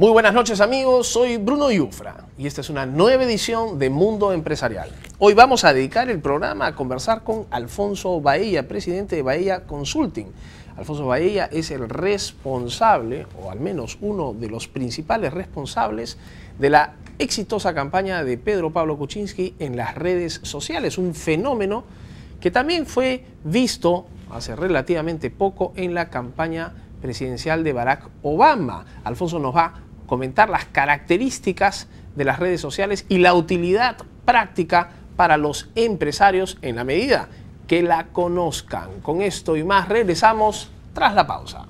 Muy buenas noches amigos, soy Bruno Yufra y esta es una nueva edición de Mundo Empresarial. Hoy vamos a dedicar el programa a conversar con Alfonso Bahía, presidente de Bahía Consulting. Alfonso Bahía es el responsable, o al menos uno de los principales responsables, de la exitosa campaña de Pedro Pablo Kuczynski en las redes sociales, un fenómeno que también fue visto hace relativamente poco en la campaña presidencial de Barack Obama. Alfonso nos va comentar las características de las redes sociales y la utilidad práctica para los empresarios en la medida que la conozcan. Con esto y más regresamos tras la pausa.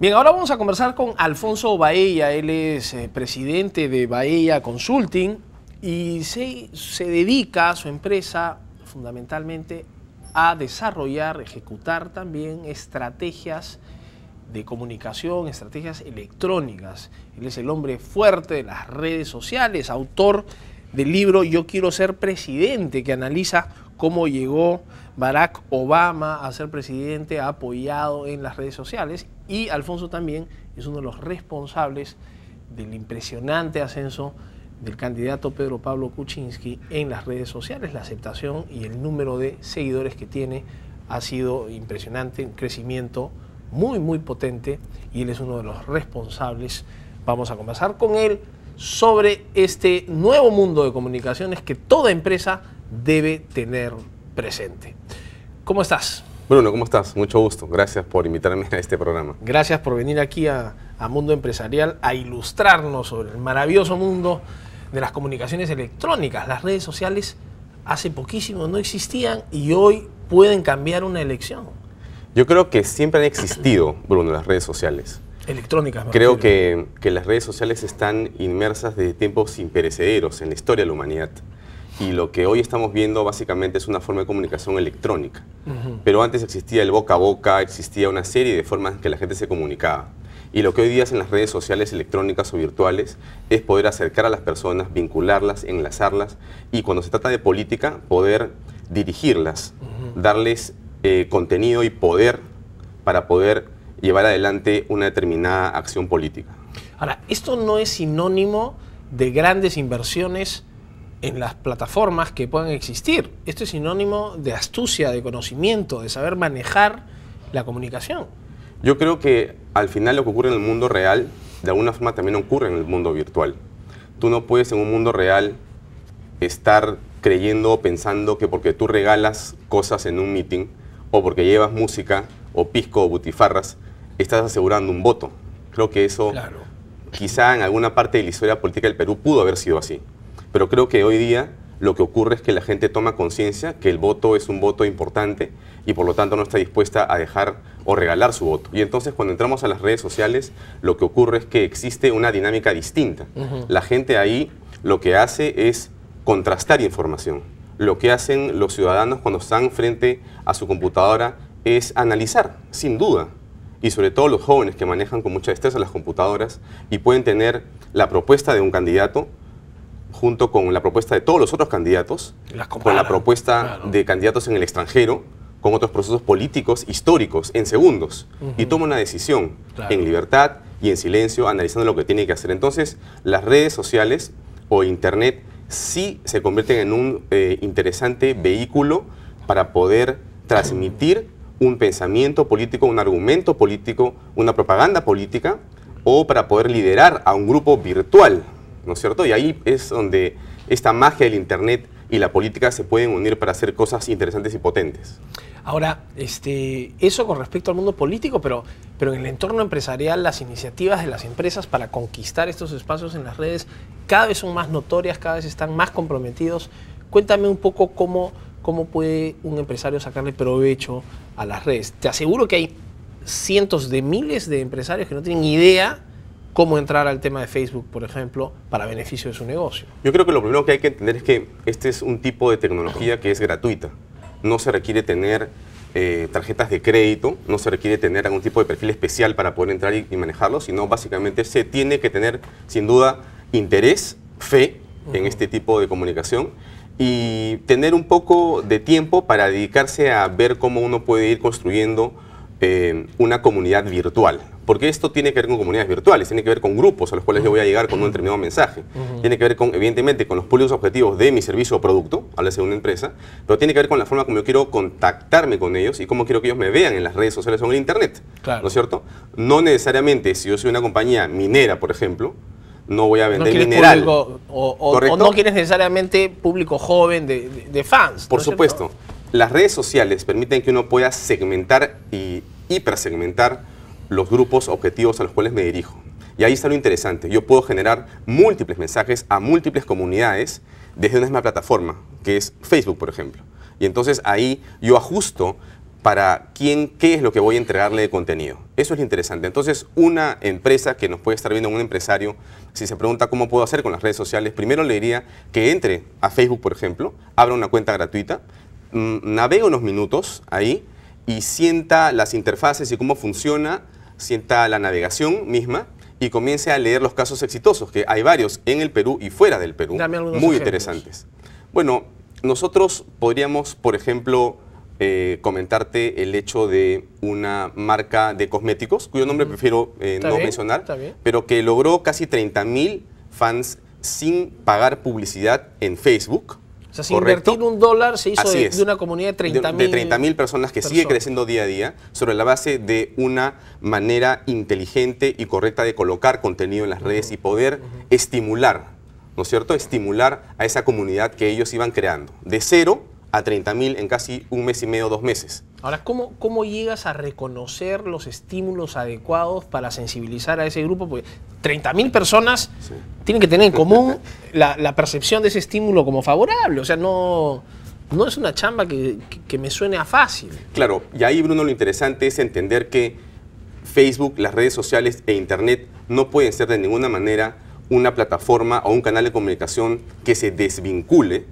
Bien, ahora vamos a conversar con Alfonso Baella, él es eh, presidente de Baella Consulting, y se, dedica a su empresa fundamentalmente a desarrollar, ejecutar también estrategias de comunicación, estrategias electrónicas. Él es el hombre fuerte de las redes sociales, autor del libro Yo quiero ser presidente, que analiza cómo llegó Barack Obama a ser presidente apoyado en las redes sociales. Y Alfonso también es uno de los responsables del impresionante ascenso del candidato Pedro Pablo Kuczynski en las redes sociales. La aceptación y el número de seguidores que tiene ha sido impresionante, un crecimiento muy, muy potente y él es uno de los responsables. Vamos a conversar con él sobre este nuevo mundo de comunicaciones que toda empresa debe tener presente. ¿Cómo estás? Bruno, ¿cómo estás? Mucho gusto. Gracias por invitarme a este programa. Gracias por venir aquí a, a Mundo Empresarial a ilustrarnos sobre el maravilloso mundo de las comunicaciones electrónicas. Las redes sociales hace poquísimo no existían y hoy pueden cambiar una elección. Yo creo que siempre han existido, Bruno, las redes sociales. Electrónicas. Creo que, las redes sociales están inmersas desde tiempos imperecederos en la historia de la humanidad. Y lo que hoy estamos viendo básicamente es una forma de comunicación electrónica. Pero antes existía el boca a boca, existía una serie de formas en que la gente se comunicaba. Y lo que hoy día es en las redes sociales electrónicas o virtuales es poder acercar a las personas, vincularlas, enlazarlas y cuando se trata de política, poder dirigirlas, darles eh, contenido y poder para poder llevar adelante una determinada acción política. Ahora, esto no es sinónimo de grandes inversiones en las plataformas que puedan existir. Esto es sinónimo de astucia, de conocimiento, de saber manejar la comunicación. Yo creo que al final lo que ocurre en el mundo real, de alguna forma también ocurre en el mundo virtual. Tú no puedes en un mundo real estar creyendo o pensando que porque tú regalas cosas en un meeting o porque llevas música o pisco o butifarras, estás asegurando un voto. Creo que eso claro. quizá en alguna parte de la historia política del Perú pudo haber sido así. Pero creo que hoy día lo que ocurre es que la gente toma conciencia que el voto es un voto importante y por lo tanto no está dispuesta a dejar o regalar su voto. Y entonces cuando entramos a las redes sociales, lo que ocurre es que existe una dinámica distinta. La gente ahí lo que hace es contrastar información. Lo que hacen los ciudadanos cuando están frente a su computadora es analizar, sin duda, y sobre todo los jóvenes que manejan con mucha destreza las computadoras y pueden tener la propuesta de un candidato junto con la propuesta de todos los otros candidatos, con la propuesta de candidatos en el extranjero, con otros procesos políticos históricos en segundos, y toma una decisión en libertad y en silencio, analizando lo que tiene que hacer. Entonces, las redes sociales o Internet sí se convierten en un eh, interesante vehículo para poder transmitir un pensamiento político, un argumento político, una propaganda política, o para poder liderar a un grupo virtual ¿no es cierto? Y ahí es donde esta magia del Internet y la política se pueden unir para hacer cosas interesantes y potentes. Ahora, este, eso con respecto al mundo político, pero, pero en el entorno empresarial las iniciativas de las empresas para conquistar estos espacios en las redes cada vez son más notorias, cada vez están más comprometidos. Cuéntame un poco cómo, cómo puede un empresario sacarle provecho a las redes. Te aseguro que hay cientos de miles de empresarios que no tienen idea cómo entrar al tema de Facebook, por ejemplo, para beneficio de su negocio. Yo creo que lo primero que hay que entender es que este es un tipo de tecnología que es gratuita. No se requiere tener eh, tarjetas de crédito, no se requiere tener algún tipo de perfil especial para poder entrar y, manejarlo, sino básicamente se tiene que tener, sin duda, interés, fe en este tipo de comunicación y tener un poco de tiempo para dedicarse a ver cómo uno puede ir construyendo eh, una comunidad virtual porque esto tiene que ver con comunidades virtuales, tiene que ver con grupos a los cuales yo voy a llegar con un determinado mensaje, tiene que ver con, evidentemente, con los públicos objetivos de mi servicio o producto, háblase de una empresa, pero tiene que ver con la forma como yo quiero contactarme con ellos y cómo quiero que ellos me vean en las redes sociales o en el Internet, ¿no es cierto? No necesariamente, si yo soy una compañía minera, por ejemplo, no voy a vender mineral. o, no quieres necesariamente público joven de, fans. Por supuesto. Las redes sociales permiten que uno pueda segmentar y hipersegmentar los grupos objetivos a los cuales me dirijo. Y ahí está lo interesante. Yo puedo generar múltiples mensajes a múltiples comunidades desde una misma plataforma, que es Facebook, por ejemplo. Y entonces ahí yo ajusto para quién, qué es lo que voy a entregarle de contenido. Eso es interesante. Entonces, una empresa que nos puede estar viendo, un empresario, si se pregunta cómo puedo hacer con las redes sociales, primero le diría que entre a Facebook, por ejemplo, abra una cuenta gratuita, mm, navegue unos minutos ahí y sienta las interfaces y cómo funciona sienta la navegación misma y comience a leer los casos exitosos, que hay varios en el Perú y fuera del Perú, muy interesantes. Bueno, nosotros podríamos, por ejemplo, eh, comentarte el hecho de una marca de cosméticos, cuyo nombre prefiero eh, no mencionar, pero que logró casi 30.000 fans sin pagar publicidad en Facebook o sea, invertir un dólar se hizo de, una comunidad de 30 mil. De, personas que sigue creciendo día a día sobre la base de una manera inteligente y correcta de colocar contenido en las redes y poder estimular, ¿no es cierto? Estimular a esa comunidad que ellos iban creando. De cero a mil en casi un mes y medio, dos meses. Ahora, ¿cómo, ¿cómo llegas a reconocer los estímulos adecuados para sensibilizar a ese grupo? Porque 30.000 personas tienen que tener en común la, percepción de ese estímulo como favorable. O sea, no, no es una chamba que, me suene a fácil. Claro, y ahí, Bruno, lo interesante es entender que Facebook, las redes sociales e Internet no pueden ser de ninguna manera una plataforma o un canal de comunicación que se desvincule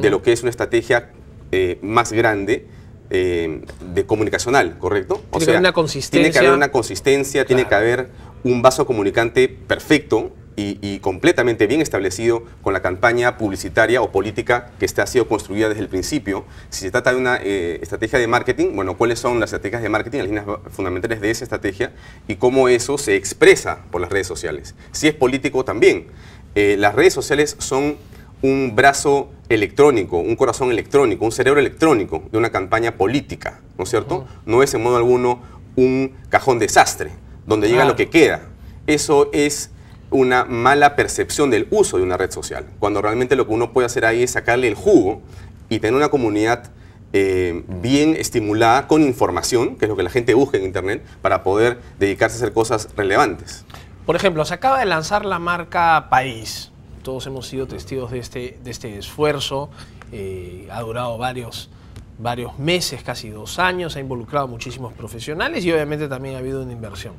de lo que es una estrategia eh, más grande eh, de comunicacional, ¿correcto? Tiene que haber una consistencia. Tiene que haber una consistencia, tiene que haber un vaso comunicante perfecto y, completamente bien establecido con la campaña publicitaria o política que está, ha sido construida desde el principio. Si se trata de una eh, estrategia de marketing, bueno, ¿cuáles son las estrategias de marketing, las líneas fundamentales de esa estrategia y cómo eso se expresa por las redes sociales? Si es político también. Eh, las redes sociales son un brazo electrónico, un corazón electrónico, un cerebro electrónico de una campaña política, ¿no es cierto? No es en modo alguno un cajón desastre donde llega lo que queda. Eso es una mala percepción del uso de una red social, cuando realmente lo que uno puede hacer ahí es sacarle el jugo y tener una comunidad eh, bien estimulada con información, que es lo que la gente busca en Internet, para poder dedicarse a hacer cosas relevantes. Por ejemplo, se acaba de lanzar la marca País. Todos hemos sido testigos de este, de este esfuerzo. Eh, ha durado varios varios meses, casi dos años, ha involucrado muchísimos profesionales y obviamente también ha habido una inversión.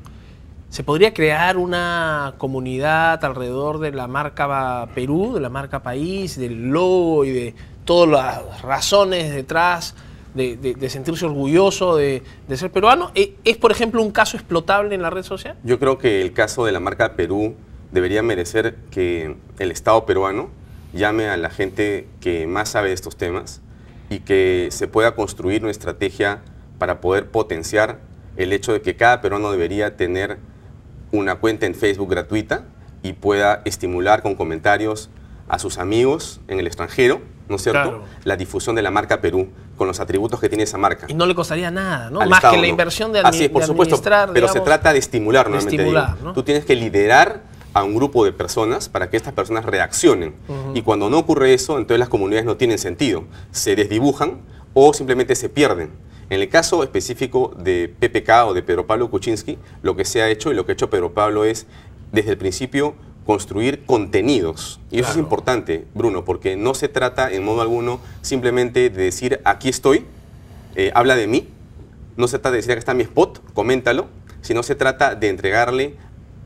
¿Se podría crear una comunidad alrededor de la marca Perú, de la marca país, del logo y de todas las razones detrás de, sentirse orgulloso de, de, ser peruano? ¿E, ¿Es, por ejemplo, un caso explotable en la red social? Yo creo que el caso de la marca Perú debería merecer que el Estado peruano llame a la gente que más sabe de estos temas y que se pueda construir una estrategia para poder potenciar el hecho de que cada peruano debería tener una cuenta en Facebook gratuita y pueda estimular con comentarios a sus amigos en el extranjero, ¿no es cierto? La difusión de la marca Perú con los atributos que tiene esa marca. Y no le costaría nada, ¿no? Más que la inversión de, administrar, Así supuesto, pero se trata de estimular, no Estimular, ¿no? Tú tienes que liderar a un grupo de personas para que estas personas reaccionen. Y cuando no ocurre eso, entonces las comunidades no tienen sentido, se desdibujan o simplemente se pierden. En el caso específico de PPK o de Pedro Pablo Kuczynski, lo que se ha hecho y lo que ha hecho Pedro Pablo es, desde el principio, construir contenidos. Y eso es importante, Bruno, porque no se trata en modo alguno simplemente de decir, aquí estoy, eh, habla de mí. No se trata de decir, acá está mi spot, coméntalo, sino se trata de entregarle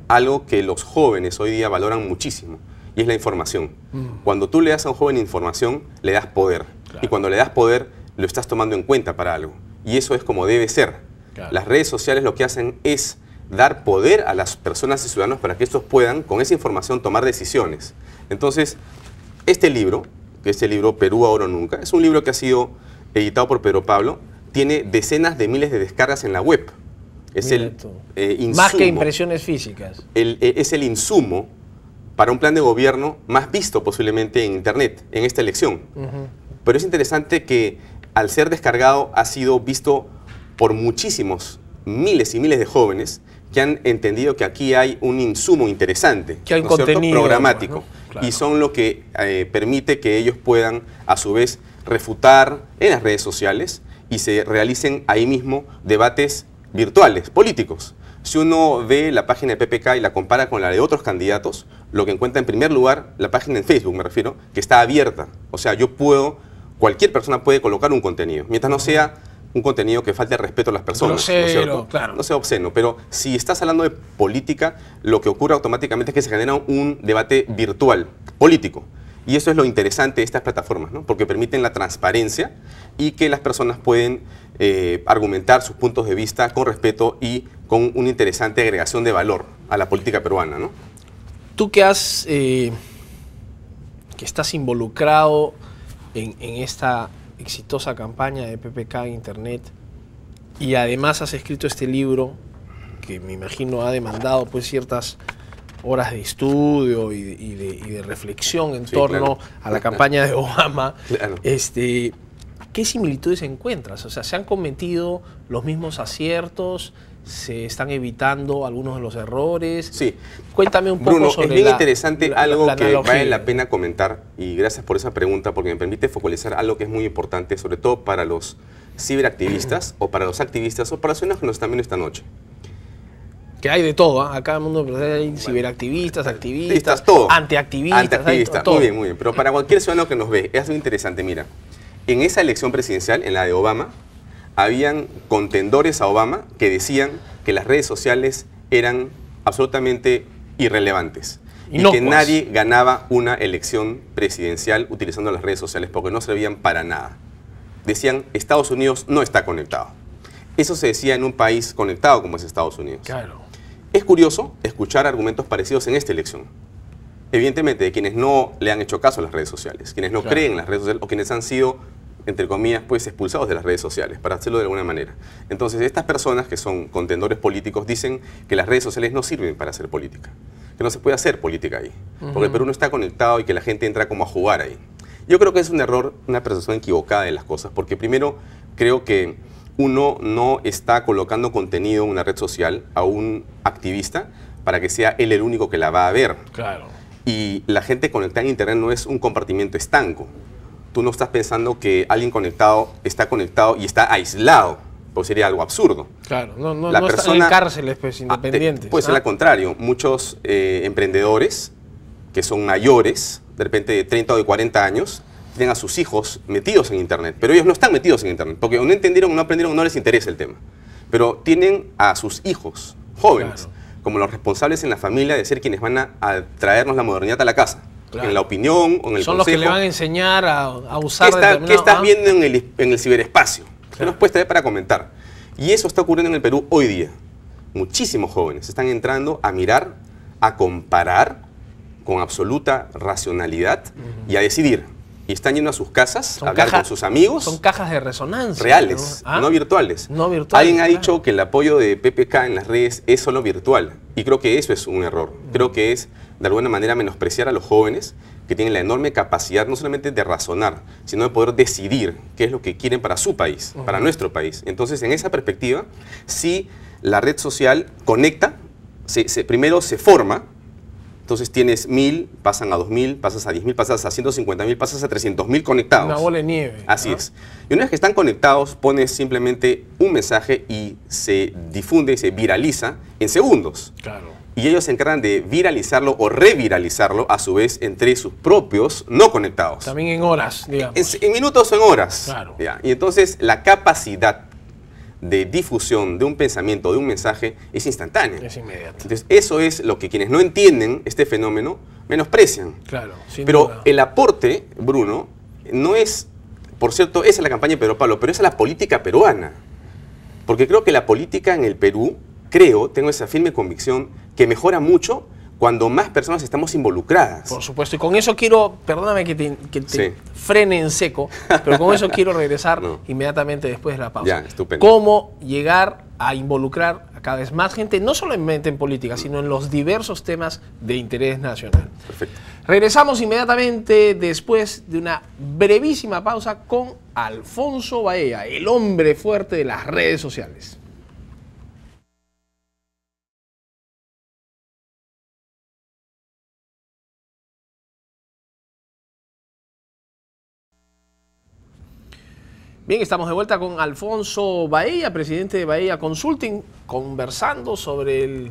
algo que los jóvenes hoy día valoran muchísimo y es la información. Mm. Cuando tú le das a un joven información, le das poder. Y cuando le das poder, lo estás tomando en cuenta para algo. Y eso es como debe ser. Las redes sociales lo que hacen es dar poder a las personas y ciudadanos para que estos puedan, con esa información, tomar decisiones. Entonces, este libro, que es este el libro Perú ahora o nunca, es un libro que ha sido editado por Pedro Pablo, tiene decenas de miles de descargas en la web. Es el insumo, eh, Más que impresiones físicas. Eh, es el insumo para un plan de gobierno más visto posiblemente en Internet en esta elección. Pero es interesante que al ser descargado ha sido visto por muchísimos, miles y miles de jóvenes que han entendido que aquí hay un insumo interesante, que contenido, programático, y son lo que eh, permite que ellos puedan a su vez refutar en las redes sociales y se realicen ahí mismo debates virtuales, políticos. Si uno ve la página de PPK y la compara con la de otros candidatos, lo que encuentra en primer lugar, la página en Facebook me refiero, que está abierta. O sea, yo puedo, cualquier persona puede colocar un contenido, mientras no sea un contenido que falte respeto a las personas. claro. no sea obsceno, pero si estás hablando de política, lo que ocurre automáticamente es que se genera un debate virtual, político. Y eso es lo interesante de estas plataformas, porque permiten la transparencia y que las personas pueden eh, argumentar sus puntos de vista con respeto y con una interesante agregación de valor a la política peruana. Tú que has, eh, que estás involucrado en, esta exitosa campaña de PPK en Internet y además has escrito este libro que me imagino ha demandado pues ciertas horas de estudio y de, reflexión en torno a la campaña de Obama, este, ¿qué similitudes encuentras? O sea, ¿se han cometido los mismos aciertos? ¿Se están evitando algunos de los errores? Sí. Cuéntame un poco Bruno, sobre es bien interesante algo que vale la pena comentar y gracias por esa pregunta porque me permite focalizar algo que es muy importante, sobre todo para los ciberactivistas o para los activistas o para los que nos están viendo esta noche. Que hay de todo, ¿ah? acá en el mundo pues, hay ciberactivistas, activistas, todo. antiactivistas. Antiactivistas, muy bien, muy bien. Pero para cualquier ciudadano que nos ve, es muy interesante, mira. En esa elección presidencial, en la de Obama, habían contendores a Obama que decían que las redes sociales eran absolutamente irrelevantes. Y, que nadie ganaba una elección presidencial utilizando las redes sociales porque no servían para nada. Decían, Estados Unidos no está conectado. Eso se decía en un país conectado como es Estados Unidos. Claro. Es curioso escuchar argumentos parecidos en esta elección. Evidentemente, de quienes no le han hecho caso a las redes sociales, quienes no creen en las redes sociales o quienes han sido, entre comillas, pues expulsados de las redes sociales, para hacerlo de alguna manera. Entonces, estas personas que son contendores políticos dicen que las redes sociales no sirven para hacer política, que no se puede hacer política ahí, porque el Perú no está conectado y que la gente entra como a jugar ahí. Yo creo que es un error, una percepción equivocada de las cosas, porque primero creo que uno no está colocando contenido en una red social a un activista para que sea él el único que la va a ver. Claro. Y la gente conectada en Internet no es un compartimiento estanco. Tú no estás pensando que alguien conectado está conectado y está aislado. Pues sería algo absurdo. Claro, no, la persona, en cárceles pues, ah, independientes. Eh, puede ser al contrario. Muchos eh, emprendedores que son mayores, de repente de 30 o de 40 años, tienen a sus hijos metidos en Internet, pero ellos no están metidos en Internet, porque no entendieron, no aprendieron, no les interesa el tema. Pero tienen a sus hijos jóvenes como los responsables en la familia de ser quienes van a, traernos la modernidad a la casa. En la opinión Son los que le van a enseñar a, usar... ¿Qué, ¿qué estás ¿ah? viendo en el, ciberespacio? Que nos puedes para comentar? Y eso está ocurriendo en el Perú hoy día. Muchísimos jóvenes están entrando a mirar, a comparar con absoluta racionalidad y a decidir y están yendo a sus casas a hablar con sus amigos. Son cajas de resonancia. Reales, ¿no? Ah, virtuales. No virtuales. Alguien ha dicho que el apoyo de PPK en las redes es solo virtual y creo que eso es un error. Mm. Creo que es de alguna manera menospreciar a los jóvenes que tienen la enorme capacidad no solamente de razonar, sino de poder decidir qué es lo que quieren para su país, para nuestro país. Entonces, en esa perspectiva, si la red social conecta, se, primero se forma, entonces tienes mil, pasan a dos mil, pasas a diez mil, pasas a mil, pasas a mil conectados. Una bola de nieve. Así es. Y una vez que están conectados, pones simplemente un mensaje y se difunde y se viraliza en segundos. Claro. Y ellos se encargan de viralizarlo o reviralizarlo a su vez entre sus propios no conectados. También en horas, digamos. En, minutos o en horas. Claro. Y entonces la capacidad de difusión de un pensamiento, de un mensaje, es instantánea. Es inmediata. Entonces, eso es lo que quienes no entienden este fenómeno menosprecian. Claro. pero el aporte, Bruno, no es, por cierto, esa es la campaña de Pedro Pablo, pero esa es la política peruana. Porque creo que la política en el Perú, creo, tengo esa firme convicción, que mejora mucho cuando más personas estamos involucradas. Por supuesto, y con eso quiero, perdóname que te, que frene en seco, pero con eso quiero regresar inmediatamente después de la pausa. Ya, estupendo. ¿Cómo llegar a involucrar a cada vez más gente, no solamente en política, mm. sino en los diversos temas de interés nacional? Perfecto. Regresamos inmediatamente después de una brevísima pausa con Alfonso Baella, el hombre fuerte de las redes sociales. Bien, estamos de vuelta con Alfonso Bahía, presidente de Bahía Consulting, conversando sobre el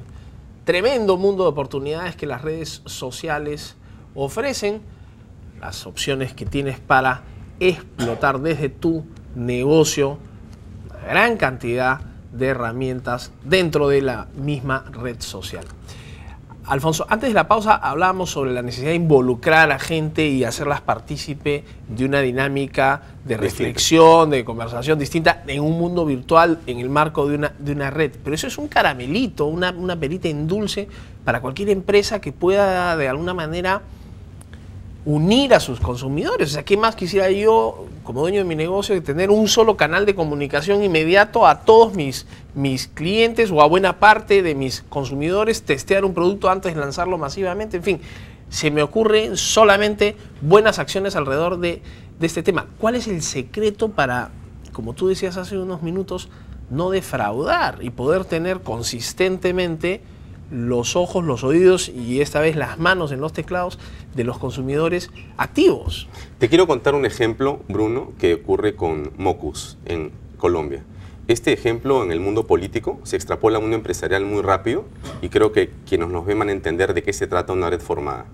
tremendo mundo de oportunidades que las redes sociales ofrecen, las opciones que tienes para explotar desde tu negocio una gran cantidad de herramientas dentro de la misma red social. Alfonso, antes de la pausa hablábamos sobre la necesidad de involucrar a la gente y hacerlas partícipe de una dinámica de reflexión, de conversación distinta en un mundo virtual, en el marco de una, de una red. Pero eso es un caramelito, una, una perita en dulce para cualquier empresa que pueda de alguna manera unir a sus consumidores. O sea, ¿qué más quisiera yo, como dueño de mi negocio, de tener un solo canal de comunicación inmediato a todos mis, mis clientes o a buena parte de mis consumidores, testear un producto antes de lanzarlo masivamente? En fin, se me ocurren solamente buenas acciones alrededor de, de este tema. ¿Cuál es el secreto para, como tú decías hace unos minutos, no defraudar y poder tener consistentemente los ojos, los oídos y esta vez las manos en los teclados de los consumidores activos. Te quiero contar un ejemplo, Bruno, que ocurre con Mocus en Colombia. Este ejemplo en el mundo político se extrapola a un empresarial muy rápido y creo que quienes nos ven van a entender de qué se trata una red formada.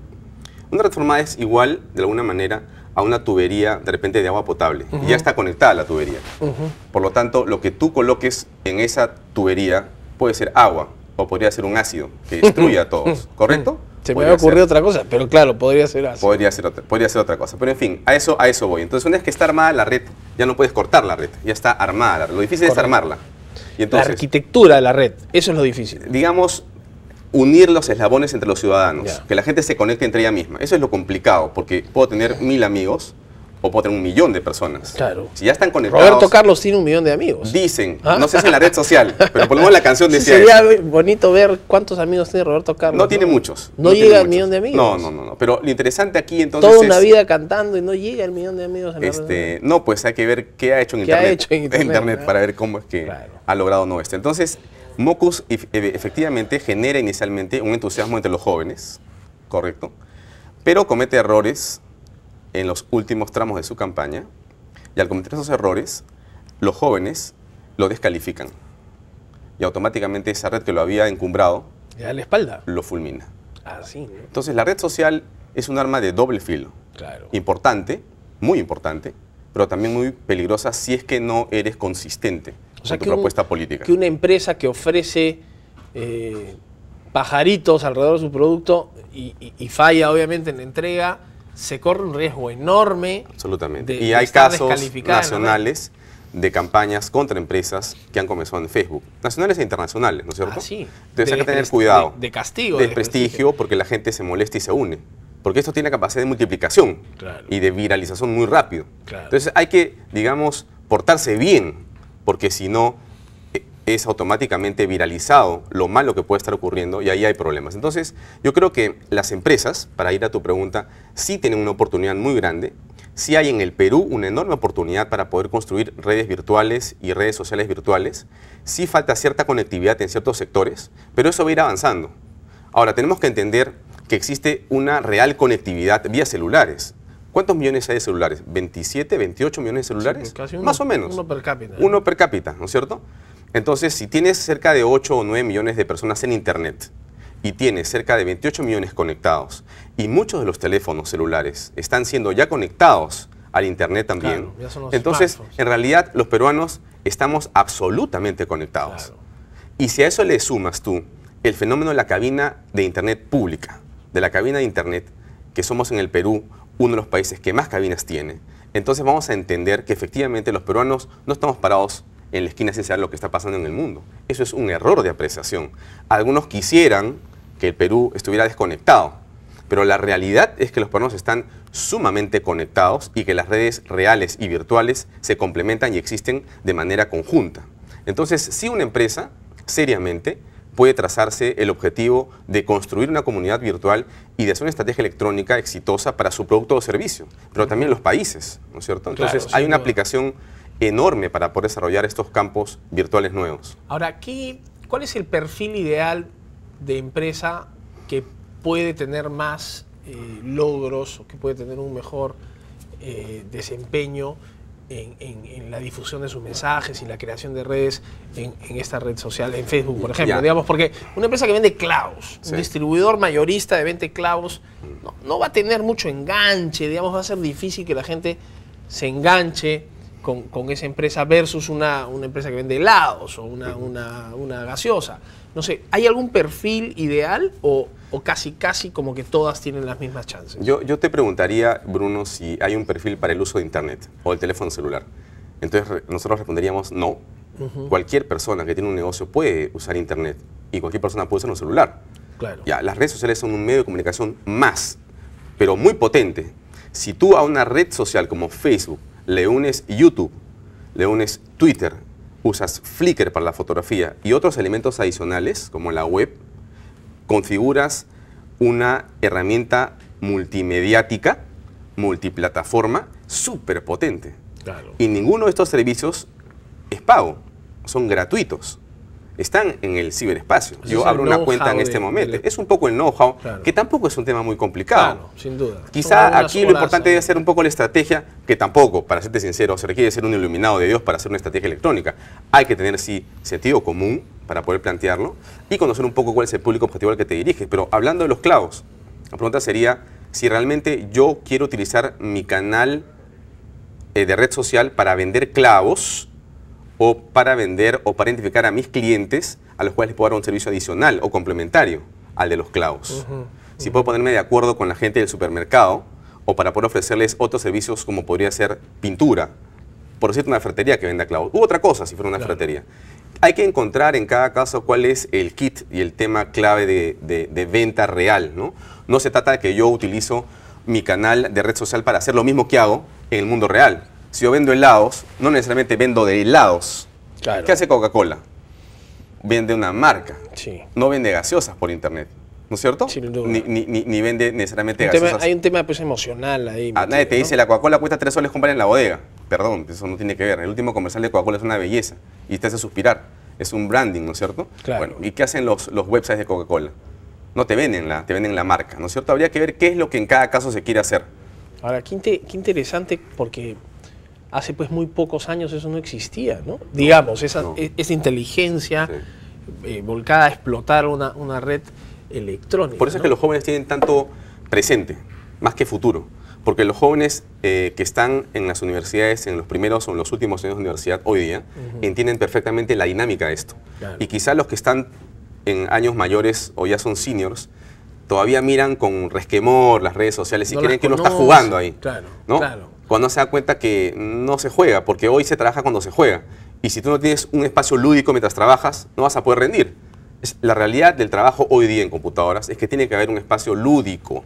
Una red formada es igual, de alguna manera, a una tubería de repente de agua potable. ya está conectada la tubería. Por lo tanto, lo que tú coloques en esa tubería puede ser agua, o podría ser un ácido que destruya a todos, ¿correcto? Se me había ocurrido otra cosa, pero claro, podría ser ácido. Podría ser, otra, podría ser otra cosa, pero en fin, a eso, a eso voy. Entonces, una vez que está armada la red, ya no puedes cortar la red, ya está armada la red. Lo difícil es armarla. Y entonces, la arquitectura de la red, eso es lo difícil. Digamos, unir los eslabones entre los ciudadanos, que la gente se conecte entre ella misma. Eso es lo complicado, porque puedo tener mil amigos, o puede tener un millón de personas. Claro. Si ya están conectados. Roberto Carlos tiene un millón de amigos. Dicen, ah. no sé si en la red social, pero por lo menos la canción decía. sería bonito ver cuántos amigos tiene Roberto Carlos. No, tiene muchos. No, llega al millón de amigos. No, no, no, Pero lo interesante aquí entonces. Toda una vida cantando y no llega al millón de amigos. este, no, pues hay que ver qué ha hecho en ¿Qué internet. Ha hecho en internet, para ver cómo es que ha logrado no este. Entonces, Mocus e- e- efectivamente genera inicialmente un entusiasmo entre los jóvenes, correcto, pero comete errores en los últimos tramos de su campaña y al cometer esos errores, los jóvenes lo descalifican. Y automáticamente esa red que lo había encumbrado... Le da la espalda. Lo fulmina. Entonces la red social es un arma de doble filo. Claro. Importante, muy importante, pero también muy peligrosa si es que no eres consistente en tu propuesta política. Que una empresa que ofrece eh, pajaritos alrededor de su producto y falla obviamente en la entrega se corre un riesgo enorme. Absolutamente. y hay casos nacionales de campañas contra empresas que han comenzado en Facebook, nacionales e internacionales, ¿no es cierto? Ah, sí. Entonces hay que tener cuidado. De, castigo. De prestigio, porque la gente se molesta y se une. Porque esto tiene capacidad de multiplicación y de viralización muy rápido. Entonces hay que, digamos, portarse bien, porque si no, es automáticamente viralizado lo malo que puede estar ocurriendo y ahí hay problemas. Entonces, yo creo que las empresas, para ir a tu pregunta, sí tienen una oportunidad muy grande. Sí hay en el Perú una enorme oportunidad para poder construir redes virtuales y redes sociales virtuales. Sí falta cierta conectividad en ciertos sectores, pero eso va a ir avanzando. Ahora, tenemos que entender que existe una real conectividad vía celulares. ¿Cuántos millones hay de celulares? ¿27, 28 millones de celulares? Más o menos. Uno per cápita. Uno per cápita, ¿no es cierto? Entonces, si tienes cerca de 8 o 9 millones de personas en Internet y tienes cerca de 28 millones conectados y muchos de los teléfonos celulares están siendo ya conectados al Internet también, entonces, en realidad, los peruanos estamos absolutamente conectados. Y si a eso le sumas tú el fenómeno de la cabina de Internet pública, de la cabina de Internet, que somos en el Perú uno de los países que más cabinas tiene, entonces vamos a entender que efectivamente los peruanos no estamos parados en la esquina esencial lo que está pasando en el mundo. Eso es un error de apreciación. Algunos quisieran que el Perú estuviera desconectado, pero la realidad es que los peruanos están sumamente conectados y que las redes reales y virtuales se complementan y existen de manera conjunta. Entonces, si una empresa, seriamente, puede trazarse el objetivo de construir una comunidad virtual y de hacer una estrategia electrónica exitosa para su producto o servicio, pero también los países, ¿no es cierto? Entonces, hay una aplicación enorme para poder desarrollar estos campos virtuales nuevos. Ahora, aquí, ¿cuál es el perfil ideal de empresa que puede tener más eh, logros o que puede tener un mejor eh, desempeño en, la difusión de sus mensajes y la creación de redes en, esta red social, en Facebook, por ejemplo, porque una empresa que vende clavos, un distribuidor mayorista de 20 clavos, no, no, va a tener mucho enganche, digamos, va a ser difícil que la gente se enganche con, esa empresa versus una, empresa que vende helados o una, gaseosa. No sé, ¿hay algún perfil ideal o, casi, casi como que todas tienen las mismas chances? Yo, te preguntaría, Bruno, si hay un perfil para el uso de Internet o el teléfono celular. Entonces nosotros responderíamos no. Cualquier persona que tiene un negocio puede usar Internet y cualquier persona puede usar un celular. Ya, las redes sociales son un medio de comunicación más, pero muy potente. Si tú a una red social como Facebook le unes YouTube, le unes Twitter, usas Flickr para la fotografía y otros elementos adicionales como la web, configuras una herramienta multimediática, multiplataforma, súper potente. Y ninguno de estos servicios es pago, son gratuitos están en el ciberespacio. Yo abro una cuenta en este momento. E- es un poco el know-how, que tampoco es un tema muy complicado. sin duda. Quizá aquí lo importante debe hacer un poco la estrategia, que tampoco, para serte sincero, se requiere ser un iluminado de Dios para hacer una estrategia electrónica. Hay que tener, sentido común para poder plantearlo y conocer un poco cuál es el público objetivo al que te diriges. Pero hablando de los clavos, la pregunta sería si realmente yo quiero utilizar mi canal eh, de red social para vender clavos o para vender o para identificar a mis clientes a los cuales les puedo dar un servicio adicional o complementario al de los clavos. Si puedo ponerme de acuerdo con la gente del supermercado o para poder ofrecerles otros servicios como podría ser pintura, por cierto una ferretería que venda clavos, u otra cosa si fuera una claro. Hay que encontrar en cada caso cuál es el kit y el tema clave de, venta real, ¿no? No se trata de que yo utilizo mi canal de red social para hacer lo mismo que hago en el mundo real si yo vendo helados, no necesariamente vendo de helados. Claro. ¿Qué hace Coca-Cola? Vende una marca. Sí. No vende gaseosas por internet. ¿No es cierto? duda. Ni, vende necesariamente gaseosas. hay un tema pues, emocional ahí. Ah, nadie te dice, la Coca-Cola cuesta tres soles comprar en la bodega. Perdón, eso no tiene que ver. El último comercial de Coca-Cola es una belleza y te hace suspirar. Es un branding, ¿no es cierto? Claro. Bueno, ¿y qué hacen los, websites de Coca-Cola? No te venden, la, te venden la marca, ¿no es cierto? Habría que ver qué es lo que en cada caso se quiere hacer. Ahora, qué interesante porque hace pues muy pocos años eso no existía, ¿no? Digamos, esa, e-, inteligencia eh, volcada a explotar una, red electrónica. Por eso es que los jóvenes tienen tanto presente, más que futuro. Porque los jóvenes eh, que están en las universidades, en los primeros o en los últimos años de universidad hoy día, entienden perfectamente la dinámica de esto. Y quizá los que están en años mayores o ya son seniors, todavía miran con resquemor las redes sociales y creen que uno está jugando ahí. Claro, claro cuando se da cuenta que no se juega, porque hoy se trabaja cuando se juega. Y si tú no tienes un espacio lúdico mientras trabajas, no vas a poder rendir. La realidad del trabajo hoy día en computadoras es que tiene que haber un espacio lúdico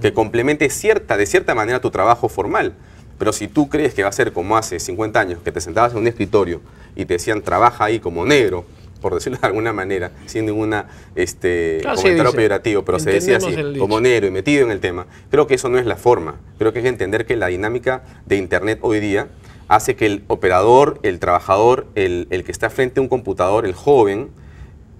que complemente cierta, de cierta manera tu trabajo formal. Pero si tú crees que va a ser como hace 50 años, que te sentabas en un escritorio y te decían trabaja ahí como negro, por decirlo de alguna manera, siendo ningún este, comentario peyorativo, pero se decía así, como negro y metido en el tema, creo que eso no es la forma. Creo que hay que entender que la dinámica de Internet hoy día hace que el operador, el trabajador, el, que está frente a un computador, el joven,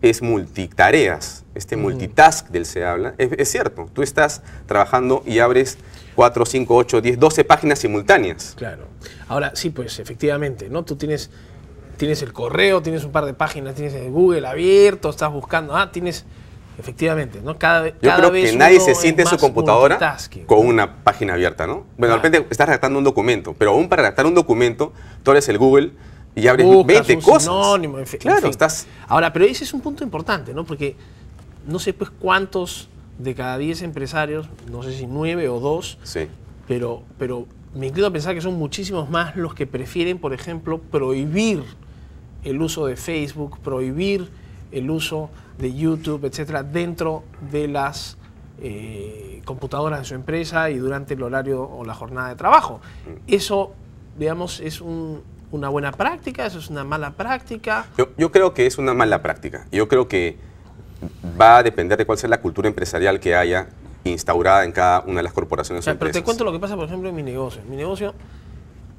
es multitareas, este multitask del se habla, es, cierto, tú estás trabajando y abres 4, 5, 8, 10, 12 páginas simultáneas. Claro. Ahora, sí, pues efectivamente, ¿no? Tú tienes tienes el correo, tienes un par de páginas, tienes el Google abierto, estás buscando, ah, tienes... Efectivamente, ¿no? Cada, Yo creo que nadie se siente en su computadora con una página abierta, ¿no? Bueno, de repente estás redactando un documento, pero aún para redactar un documento, tú eres el Google y abres 20 cosas. claro, estás... Ahora, pero ese es un punto importante, ¿no? Porque no sé pues cuántos de cada 10 empresarios, no sé si 9 o 2, pero, pero me inclino a pensar que son muchísimos más los que prefieren, por ejemplo, prohibir el uso de Facebook, prohibir el uso de YouTube, etcétera, dentro de las eh, computadoras de su empresa y durante el horario o la jornada de trabajo. Mm. Eso, digamos, es una buena práctica, eso es una mala práctica. Yo, creo que es una mala práctica. Yo creo que va a depender de cuál sea la cultura empresarial que haya instaurada en cada una de las corporaciones. O pero te cuento lo que pasa, por ejemplo, en mi negocio. En mi negocio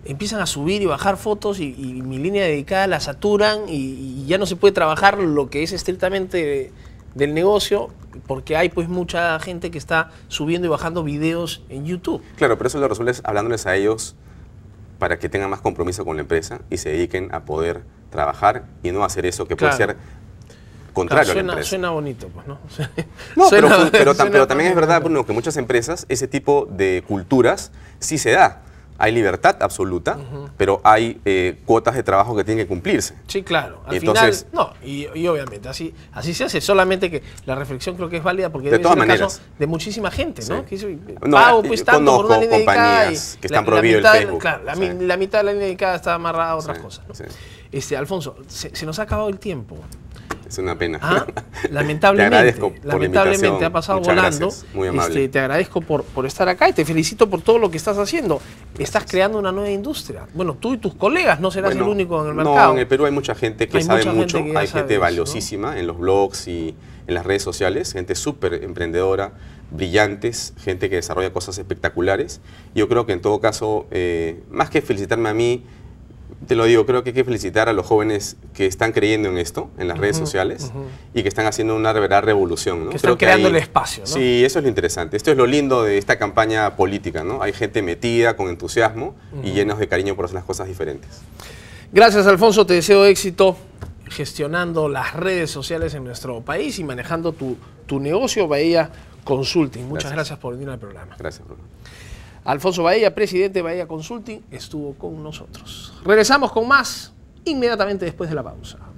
empiezan a subir y bajar fotos y, mi línea dedicada la saturan y, ya no se puede trabajar lo que es estrictamente del negocio porque hay pues mucha gente que está subiendo y bajando videos en YouTube. Claro, pero eso lo resuelves hablándoles a ellos para que tengan más compromiso con la empresa y se dediquen a poder trabajar y no hacer eso que puede ser contrario a la empresa. Suena bonito, pues, ¿no? no, pero, también es verdad, Bruno, que muchas empresas ese tipo de culturas sí se da hay libertad absoluta, pero hay eh, cuotas de trabajo que tienen que cumplirse. Sí, claro. Al Entonces, final, no, y, obviamente, así, así se hace. Solamente que la reflexión creo que es válida porque de ser el Caso de muchísima gente, ¿no? Que eh, pues por una están la, mitad, de la línea dedicada está amarrada a otras cosas. Este, Alfonso, se nos ha acabado el tiempo. Es una pena. Ah, lamentablemente. agradezco lamentablemente ha pasado volando. Este, te agradezco por, estar acá y te felicito por todo lo que estás haciendo. Estás creando una nueva industria. Bueno, tú y tus colegas no serás el único en el mercado. No, en el Perú hay mucha gente que sabe mucho, hay gente valiosísima en los blogs y en las redes sociales, gente súper emprendedora, brillantes, gente que desarrolla cosas espectaculares. Yo creo que en todo caso, eh, más que felicitarme a mí, te lo digo, creo que hay que felicitar a los jóvenes que están creyendo en esto, en las redes sociales, y que están haciendo una verdadera revolución. Que están creando el espacio. Sí, eso es lo interesante. Esto es lo lindo de esta campaña política. ¿no? Hay gente metida, con entusiasmo y llenos de cariño por hacer las cosas diferentes. Gracias, Alfonso. Te deseo éxito gestionando las redes sociales en nuestro país y manejando tu, tu negocio Bahía Consulting. Muchas gracias, gracias por venir al programa. Gracias, Bruno. Alfonso Bahía, presidente de Bahía Consulting, estuvo con nosotros. Regresamos con más inmediatamente después de la pausa.